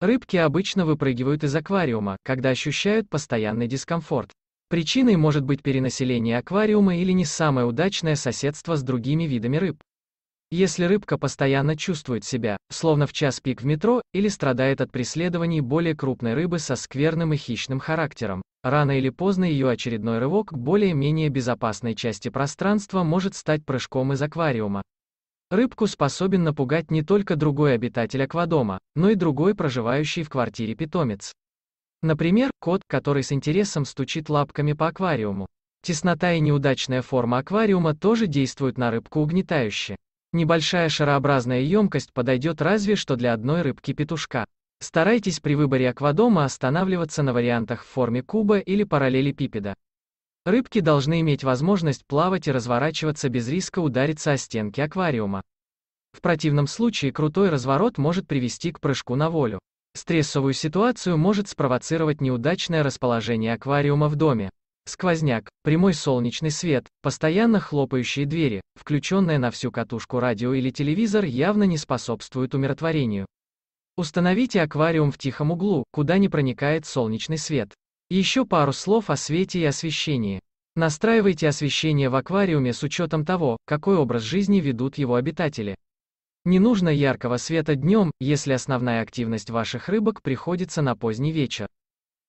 Рыбки обычно выпрыгивают из аквариума, когда ощущают постоянный дискомфорт. Причиной может быть перенаселение аквариума или не самое удачное соседство с другими видами рыб. Если рыбка постоянно чувствует себя, словно в час пик в метро, или страдает от преследований более крупной рыбы со скверным и хищным характером, рано или поздно ее очередной рывок к более-менее безопасной части пространства может стать прыжком из аквариума. Рыбку способен напугать не только другой обитатель аквадома, но и другой проживающий в квартире питомец. Например, кот, который с интересом стучит лапками по аквариуму. Теснота и неудачная форма аквариума тоже действуют на рыбку угнетающе. Небольшая шарообразная емкость подойдет разве что для одной рыбки-петушка. Старайтесь при выборе аквадома останавливаться на вариантах в форме куба или параллелепипеда. Рыбки должны иметь возможность плавать и разворачиваться без риска удариться о стенки аквариума. В противном случае крутой разворот может привести к прыжку на волю. Стрессовую ситуацию может спровоцировать неудачное расположение аквариума в доме. Сквозняк, прямой солнечный свет, постоянно хлопающие двери, включенное на всю катушку радио или телевизор явно не способствуют умиротворению. Установите аквариум в тихом углу, куда не проникает солнечный свет. Еще пару слов о свете и освещении. Настраивайте освещение в аквариуме с учетом того, какой образ жизни ведут его обитатели. Не нужно яркого света днем, если основная активность ваших рыбок приходится на поздний вечер.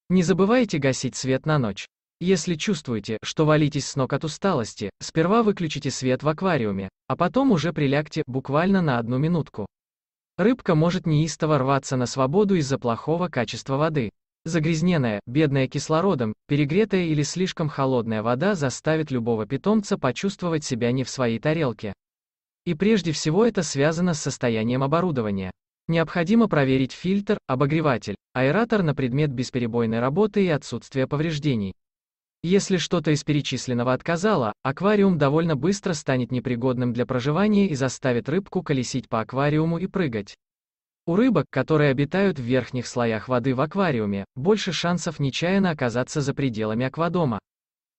Не забывайте гасить свет на ночь. Если чувствуете, что валитесь с ног от усталости, сперва выключите свет в аквариуме, а потом уже прилягте, буквально на одну минутку. Рыбка может неистово рваться на свободу из-за плохого качества воды. Загрязненная, бедная кислородом, перегретая или слишком холодная вода заставит любого питомца почувствовать себя не в своей тарелке. И прежде всего это связано с состоянием оборудования. Необходимо проверить фильтр, обогреватель, аэратор на предмет бесперебойной работы и отсутствия повреждений. Если что-то из перечисленного отказало, аквариум довольно быстро станет непригодным для проживания и заставит рыбку колесить по аквариуму и прыгать. У рыбок, которые обитают в верхних слоях воды в аквариуме, больше шансов нечаянно оказаться за пределами аквадома.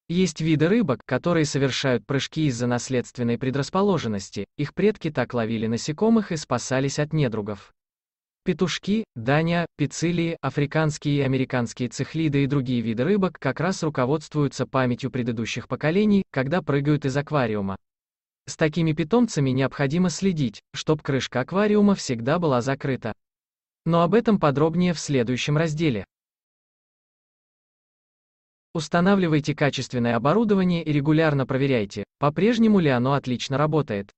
Есть виды рыбок, которые совершают прыжки из-за наследственной предрасположенности, их предки так ловили насекомых и спасались от недругов. Петушки, даня, пицилии, африканские и американские цихлиды и другие виды рыбок как раз руководствуются памятью предыдущих поколений, когда прыгают из аквариума. С такими питомцами необходимо следить, чтобы крышка аквариума всегда была закрыта. Но об этом подробнее в следующем разделе. Устанавливайте качественное оборудование и регулярно проверяйте, по-прежнему ли оно отлично работает.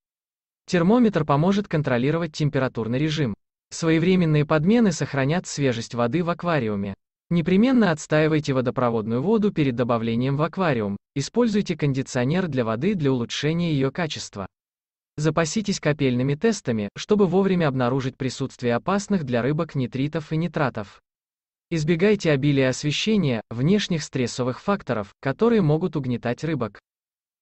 Термометр поможет контролировать температурный режим. Своевременные подмены сохранят свежесть воды в аквариуме. Непременно отстаивайте водопроводную воду перед добавлением в аквариум, используйте кондиционер для воды для улучшения ее качества. Запаситесь капельными тестами, чтобы вовремя обнаружить присутствие опасных для рыбок нитритов и нитратов. Избегайте обилия освещения, внешних стрессовых факторов, которые могут угнетать рыбок.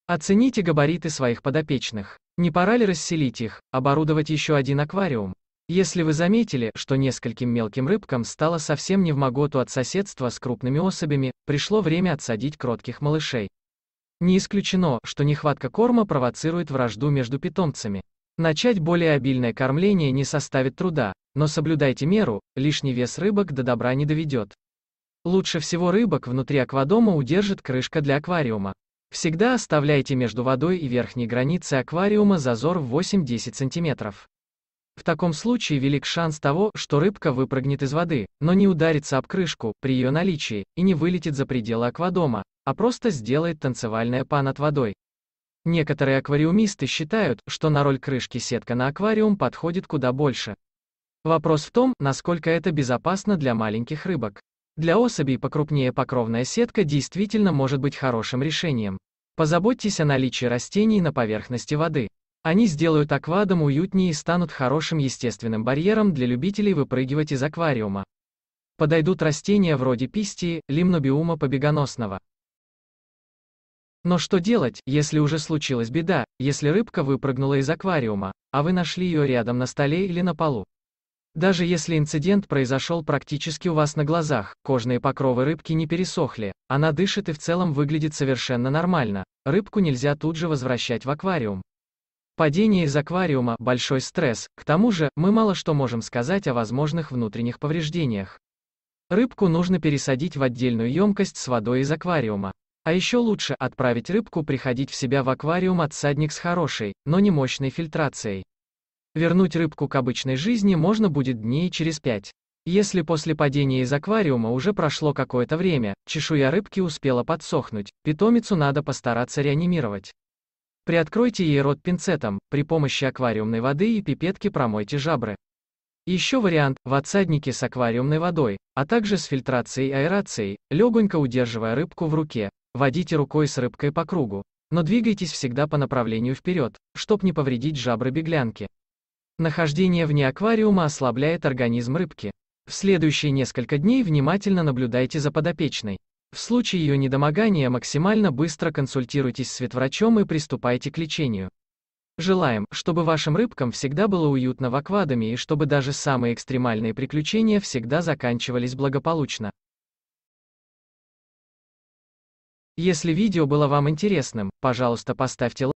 Оцените габариты своих подопечных. Не пора ли расселить их, оборудовать еще один аквариум? Если вы заметили, что нескольким мелким рыбкам стало совсем не в моготу от соседства с крупными особями, пришло время отсадить кротких малышей. Не исключено, что нехватка корма провоцирует вражду между питомцами. Начать более обильное кормление не составит труда, но соблюдайте меру, лишний вес рыбок до добра не доведет. Лучше всего рыбок внутри аквадома удержит крышка для аквариума. Всегда оставляйте между водой и верхней границей аквариума зазор в 8-10 см. В таком случае велик шанс того, что рыбка выпрыгнет из воды, но не ударится об крышку при ее наличии и не вылетит за пределы аквадома, а просто сделает танцевальное па над водой. Некоторые аквариумисты считают, что на роль крышки сетка на аквариум подходит куда больше. Вопрос в том, насколько это безопасно для маленьких рыбок. Для особей покрупнее покровная сетка действительно может быть хорошим решением. Позаботьтесь о наличии растений на поверхности воды. Они сделают аквадом уютнее и станут хорошим естественным барьером для любителей выпрыгивать из аквариума. Подойдут растения вроде пистии, лимнобиума побегоносного. Но что делать, если уже случилась беда, если рыбка выпрыгнула из аквариума, а вы нашли ее рядом на столе или на полу? Даже если инцидент произошел практически у вас на глазах, кожные покровы рыбки не пересохли, она дышит и в целом выглядит совершенно нормально, рыбку нельзя тут же возвращать в аквариум. Падение из аквариума – большой стресс, к тому же, мы мало что можем сказать о возможных внутренних повреждениях. Рыбку нужно пересадить в отдельную емкость с водой из аквариума. А еще лучше отправить рыбку приходить в себя в аквариум отсадник с хорошей, но не мощной фильтрацией. Вернуть рыбку к обычной жизни можно будет дней через пять. Если после падения из аквариума уже прошло какое-то время, чешуя рыбки успела подсохнуть, питомицу надо постараться реанимировать. Приоткройте ей рот пинцетом, при помощи аквариумной воды и пипетки промойте жабры. Еще вариант – в отсаднике с аквариумной водой, а также с фильтрацией и аэрацией, легонько удерживая рыбку в руке. Водите рукой с рыбкой по кругу, но двигайтесь всегда по направлению вперед, чтобы не повредить жабры беглянки. Нахождение вне аквариума ослабляет организм рыбки. В следующие несколько дней внимательно наблюдайте за подопечной. В случае ее недомогания максимально быстро консультируйтесь с ветврачом и приступайте к лечению. Желаем, чтобы вашим рыбкам всегда было уютно в аквадоме и чтобы даже самые экстремальные приключения всегда заканчивались благополучно. Если видео было вам интересным, пожалуйста, поставьте лайк.